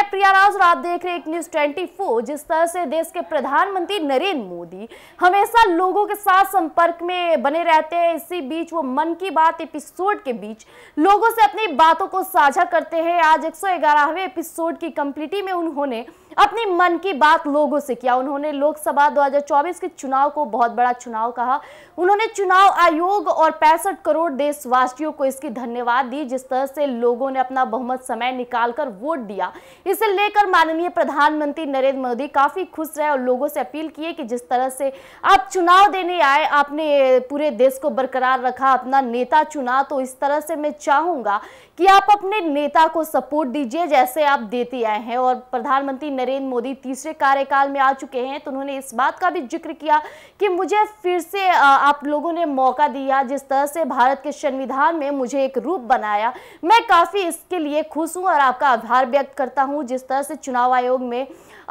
मैं प्रिया राज और आप देख रहे हैं एक न्यूज 24 जिस तरह से देश के प्रधानमंत्री नरेंद्र मोदी हमेशा लोगों के साथ संपर्क में बने रहते हैं इसी बीच वो मन की बात एपिसोड के बीच लोगों से अपनी बातों को साझा करते हैं आज 111वें एपिसोड की कंप्लीटी में उन्होंने अपने मन की बात लोगों से किया उन्होंने लोकसभा 2024 के चुनाव को बहुत बड़ा चुनाव कहा उन्होंने चुनाव आयोग और पैंसठ करोड़ देशवासियों को इसकी धन्यवाद दी जिस तरह से लोगों ने अपना बहुमत समय निकालकर वोट दिया इसे लेकर माननीय प्रधानमंत्री नरेंद्र मोदी काफी खुश रहे और लोगों से अपील किए कि जिस तरह से आप चुनाव देने आए आपने पूरे देश को बरकरार रखा अपना नेता चुना तो इस तरह से मैं चाहूंगा कि आप अपने नेता को सपोर्ट दीजिए जैसे आप देते आए हैं और प्रधानमंत्री नरेंद्र मोदी तीसरे कार्यकाल में आ चुके हैं तो उन्होंने इस बात का भी जिक्र किया कि मुझे फिर से आप लोगों ने मौका दिया जिस तरह से भारत के संविधान में मुझे एक रूप बनाया मैं काफ़ी इसके लिए खुश हूँ और आपका आभार व्यक्त करता हूँ जिस तरह से चुनाव आयोग में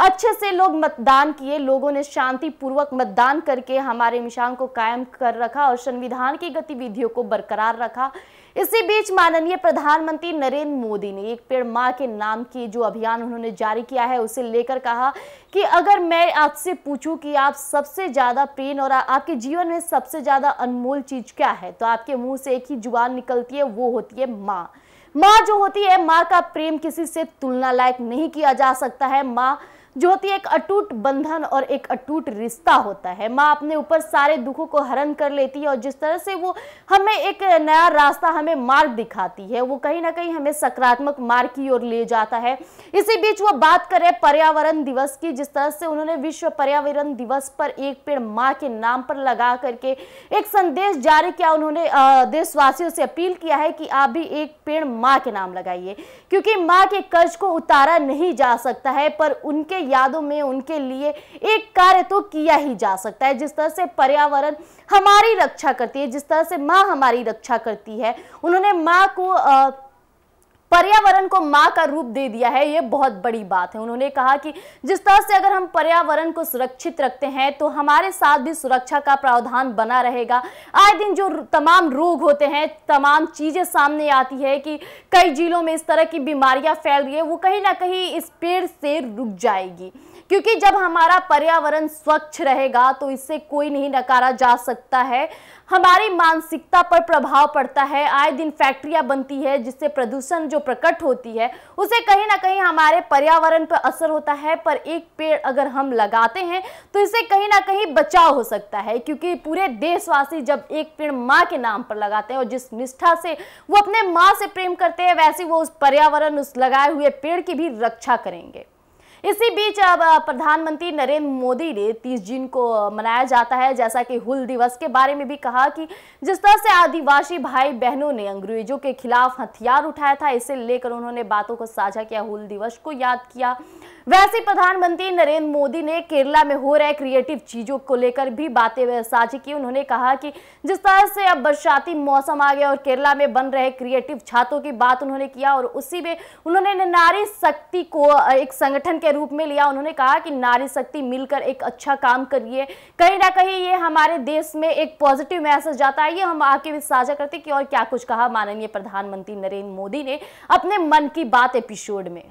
अच्छे से लोग मतदान किए लोगों ने शांतिपूर्वक मतदान करके हमारे निशान को कायम कर रखा और संविधान की गतिविधियों को बरकरार रखा इसी बीच माननीय प्रधानमंत्री नरेंद्र मोदी ने एक पेड़ मां के नाम की जो अभियान उन्होंने जारी किया है उसे लेकर कहा कि अगर मैं आपसे पूछूं कि आप सबसे ज़्यादा प्रेम और आपके जीवन में सबसे ज़्यादा अनमोल चीज़ क्या है तो आपके मुंह से एक ही जुबान निकलती है वो होती है माँ माँ जो होती है माँ का प्रेम किसी से तुलना लायक नहीं किया जा सकता है माँ जो होती है एक अटूट बंधन और एक अटूट रिश्ता होता है माँ अपने ऊपर सारे दुखों को हरण कर लेती है और जिस तरह से वो हमें एक नया रास्ता हमें मार्ग दिखाती है वो कहीं ना कहीं हमें सकारात्मक मार्ग की ओर ले जाता है इसी बीच वो बात करें पर्यावरण दिवस की जिस तरह से उन्होंने विश्व पर्यावरण दिवस पर एक पेड़ माँ के नाम पर लगा करके एक संदेश जारी किया उन्होंने देशवासियों से अपील किया है कि आप भी एक पेड़ माँ के नाम लगाइए क्योंकि माँ के कर्ज को उतारा नहीं जा सकता है पर उनके यादों में उनके लिए एक कार्य तो किया ही जा सकता है जिस तरह से पर्यावरण हमारी रक्षा करती है जिस तरह से माँ हमारी रक्षा करती है उन्होंने माँ को आ, पर्यावरण को माँ का रूप दे दिया है ये बहुत बड़ी बात है उन्होंने कहा कि जिस तरह से अगर हम पर्यावरण को सुरक्षित रखते हैं तो हमारे साथ भी सुरक्षा का प्रावधान बना रहेगा आए दिन जो तमाम रोग होते हैं तमाम चीज़ें सामने आती है कि कई जिलों में इस तरह की बीमारियां फैल रही है वो कहीं ना कहीं इस पेड़ से रुक जाएगी क्योंकि जब हमारा पर्यावरण स्वच्छ रहेगा तो इससे कोई नहीं नकारा जा सकता है हमारी मानसिकता पर प्रभाव पड़ता है आए दिन फैक्ट्रियां बनती है जिससे प्रदूषण जो प्रकट होती है उसे कहीं ना कहीं हमारे पर्यावरण पर असर होता है पर एक पेड़ अगर हम लगाते हैं तो इससे कहीं ना कहीं बचाव हो सकता है क्योंकि पूरे देशवासी जब एक पेड़ माँ के नाम पर लगाते हैं और जिस निष्ठा से वो अपने माँ से प्रेम करते हैं वैसे वो उस पर्यावरण उस लगाए हुए पेड़ की भी रक्षा करेंगे इसी बीच अब प्रधानमंत्री नरेंद्र मोदी ने 30 जून को मनाया जाता है जैसा कि हुल दिवस के बारे में भी कहा कि जिस तरह से आदिवासी भाई बहनों ने अंग्रेजों के खिलाफ हथियार उठाया था इसे लेकर उन्होंने बातों को साझा किया हुल दिवस को याद किया वैसे प्रधानमंत्री नरेंद्र मोदी ने केरला में हो रहे क्रिएटिव चीजों को लेकर भी बातें साझी की उन्होंने कहा कि जिस तरह से अब बरसाती मौसम आ गया और केरला में बन रहे क्रिएटिव छात्रों की बात उन्होंने किया और उसी में उन्होंने नारी शक्ति को एक संगठन के के रूप में लिया उन्होंने कहा कि नारी शक्ति मिलकर एक अच्छा काम करिए कहीं ना कहीं ये हमारे देश में एक पॉजिटिव मैसेज जाता है ये हम आके भी साझा करते कि और क्या कुछ कहा माननीय प्रधानमंत्री नरेंद्र मोदी ने अपने मन की बात एपिसोड में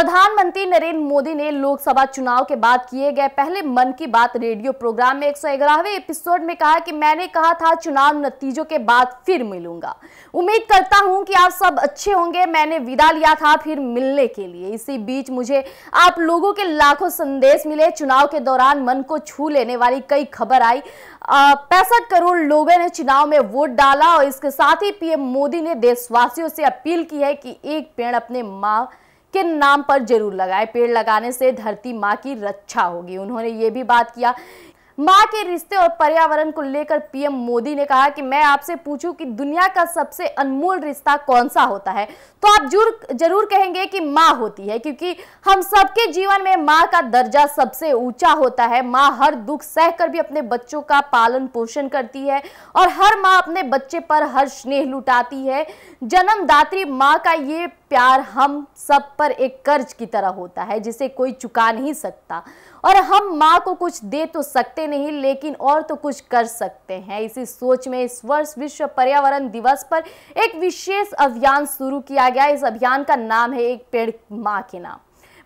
प्रधानमंत्री नरेंद्र मोदी ने लोकसभा चुनाव के बाद किए गए पहले मन की बात रेडियो प्रोग्राम में एक एपिसोड में कहा कि मैंने कहा था चुनाव नतीजों के बाद फिर मिलूंगा उम्मीद करता हूं कि आप सब अच्छे होंगे मैंने विदा लिया था फिर मिलने के लिए इसी बीच मुझे आप लोगों के लाखों संदेश मिले चुनाव के दौरान मन को छू लेने वाली कई खबर आई पैंसठ करोड़ लोगों ने चुनाव में वोट डाला और इसके साथ ही पीएम मोदी ने देशवासियों से अपील की है कि एक पेड़ अपने माँ के नाम पर जरूर लगाए पेड़ लगाने से धरती माँ की रक्षा होगी उन्होंने ये भी बात किया माँ के रिश्ते और पर्यावरण को लेकर पीएम मोदी ने कहा कि मैं आपसे पूछूं कि दुनिया का सबसे अनमोल रिश्ता कौन सा होता है तो आप जरूर जरूर कहेंगे कि माँ होती है क्योंकि हम सबके जीवन में माँ का दर्जा सबसे ऊंचा होता है माँ हर दुख सहकर भी अपने बच्चों का पालन पोषण करती है और हर माँ अपने बच्चे पर हर स्नेह लुटाती है जन्मदात्री माँ का ये प्यार हम सब पर एक कर्ज की तरह होता है जिसे कोई चुका नहीं सकता और हम माँ को कुछ दे तो सकते नहीं लेकिन और तो कुछ कर सकते हैं इसी सोच में इस वर्ष विश्व पर्यावरण दिवस पर एक विशेष अभियान शुरू किया गया इस अभियान का नाम है एक पेड़ माँ के नाम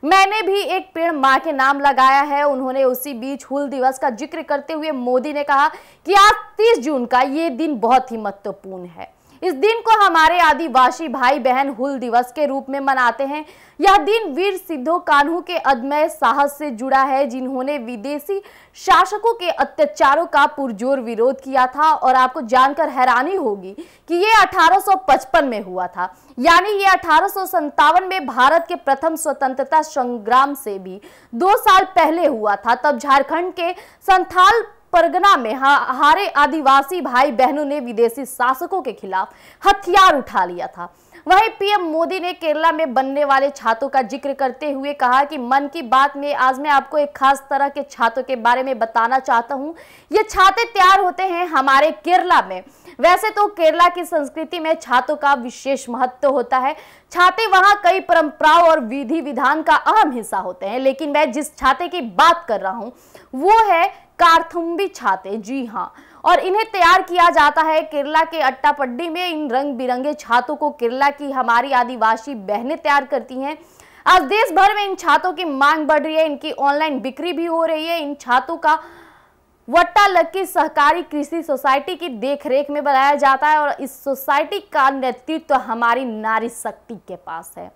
मैंने भी एक पेड़ माँ के नाम लगाया है उन्होंने उसी बीच हुल दिवस का जिक्र करते हुए मोदी ने कहा कि आज 30 जून का ये दिन बहुत ही महत्वपूर्ण है इस दिन को हमारे आदिवासी भाई बहन हुल दिवस के रूप में मनाते हैं यह दिन वीर सिद्धो कान्हू के अदम्य साहस से जुड़ा है जिन्होंने विदेशी शासकों के अत्याचारों का पुरजोर विरोध किया था और आपको जानकर हैरानी होगी कि ये 1855 में हुआ था यानी ये अठारह में भारत के प्रथम स्वतंत्रता संग्राम से भी दो साल पहले हुआ था तब झारखंड के संथाल परगना में हारे आदिवासी भाई बहनों ने विदेशी शासकों के खिलाफ हथियार उठा लिया था वहीं पीएम मोदी ने केरला में बनने वाले छात्रों का जिक्र करते हुए कहा कि मन की बात में आज मैं आपको एक खास तरह के छात्रों के बारे में बताना चाहता हूं ये छाते तैयार होते हैं हमारे केरला में वैसे तो केरला की संस्कृति में छात्रों का विशेष महत्व होता है छाते वहां कई परंपराओं और विधि विधान का अहम हिस्सा होते हैं लेकिन मैं जिस छाते की बात कर रहा हूँ वो है कारथुम्बी छाते जी हाँ और इन्हें तैयार किया जाता है केरला के अट्टापड्डी में इन रंग बिरंगे छातों को केरला की हमारी आदिवासी बहनें तैयार करती हैं आज देश भर में इन छातों की मांग बढ़ रही है इनकी ऑनलाइन बिक्री भी हो रही है इन छातों का वट्टा लक्की सहकारी कृषि सोसाइटी की देखरेख में बनाया जाता है और इस सोसाइटी का नेतृत्व तो हमारी नारी शक्ति के पास है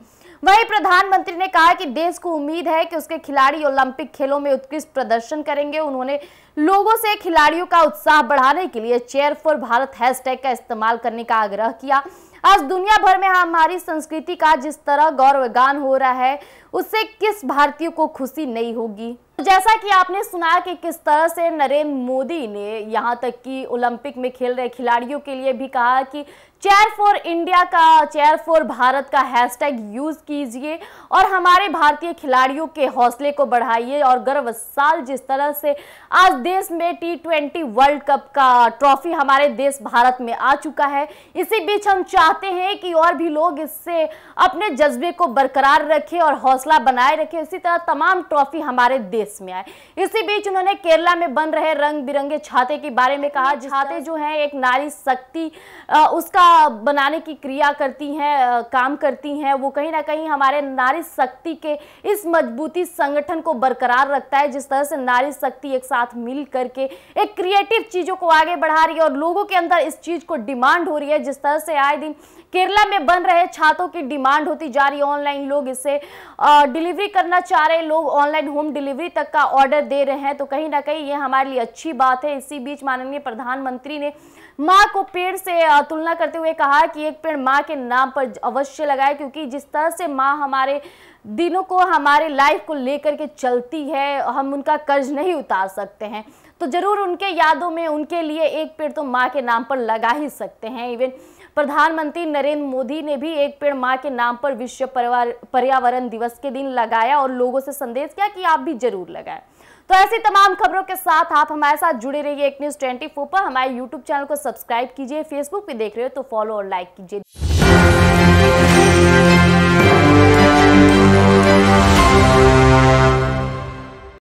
वहीं प्रधानमंत्री ने कहा कि देश को उम्मीद है कि उसके खिलाड़ी ओलंपिक खेलों में उत्कृष्ट प्रदर्शन करेंगे उन्होंने लोगों से खिलाड़ियों का उत्साह बढ़ाने के लिए चेयर फॉर भारत हैशटैग का इस्तेमाल करने का आग्रह किया आज दुनिया भर में हमारी संस्कृति का जिस तरह गौरवगान हो रहा है उससे किस भारतीय को खुशी नहीं होगी जैसा कि आपने सुना कि किस तरह से नरेंद्र मोदी ने यहां तक कि ओलंपिक में खेल रहे खिलाड़ियों के लिए भी कहा कि चेयर फॉर इंडिया का चेयर फॉर भारत का हैशटैग यूज़ कीजिए और हमारे भारतीय खिलाड़ियों के हौसले को बढ़ाइए और गर्व साल जिस तरह से आज देश में टी ट्वेंटी वर्ल्ड कप का ट्रॉफी हमारे देश भारत में आ चुका है इसी बीच हम चाहते हैं कि और भी लोग इससे अपने जज्बे को बरकरार रखें और हौसला बनाए रखें इसी तरह तमाम ट्रॉफी हमारे देश रेस में आए इसी बीच उन्होंने केरला में बन रहे रंग बिरंगे छाते के बारे में कहा छाते जो है एक नारी शक्ति उसका बनाने की क्रिया करती हैं काम करती हैं वो कहीं ना कहीं हमारे नारी शक्ति के इस मजबूती संगठन को बरकरार रखता है जिस तरह से नारी शक्ति एक साथ मिल करके एक क्रिएटिव चीज़ों को आगे बढ़ा रही है और लोगों के अंदर इस चीज़ को डिमांड हो रही है जिस तरह से आए दिन केरला में बन रहे छातों की डिमांड होती जा रही है ऑनलाइन लोग इसे डिलीवरी करना चाह रहे लोग ऑनलाइन होम डिलीवरी तक का ऑर्डर दे रहे हैं तो कहीं ना कहीं ये हमारे लिए अच्छी बात है इसी बीच माननीय प्रधानमंत्री ने माँ को पेड़ से तुलना करते हुए कहा कि एक पेड़ माँ के नाम पर अवश्य लगाए क्योंकि जिस तरह से माँ हमारे दिनों को हमारे लाइफ को लेकर के चलती है हम उनका कर्ज नहीं उतार सकते हैं तो ज़रूर उनके यादों में उनके लिए एक पेड़ तो माँ के नाम पर लगा ही सकते हैं इवन प्रधानमंत्री नरेंद्र मोदी ने भी एक पेड़ माँ के नाम पर विश्व पर्यावरण दिवस के दिन लगाया और लोगों से संदेश किया कि आप भी जरूर लगाएं तो ऐसी तमाम खबरों के साथ आप हमारे साथ जुड़े रहिए एक न्यूज ट्वेंटी पर हमारे यूट्यूब चैनल को सब्सक्राइब कीजिए फेसबुक पे देख रहे हो तो फॉलो और लाइक कीजिए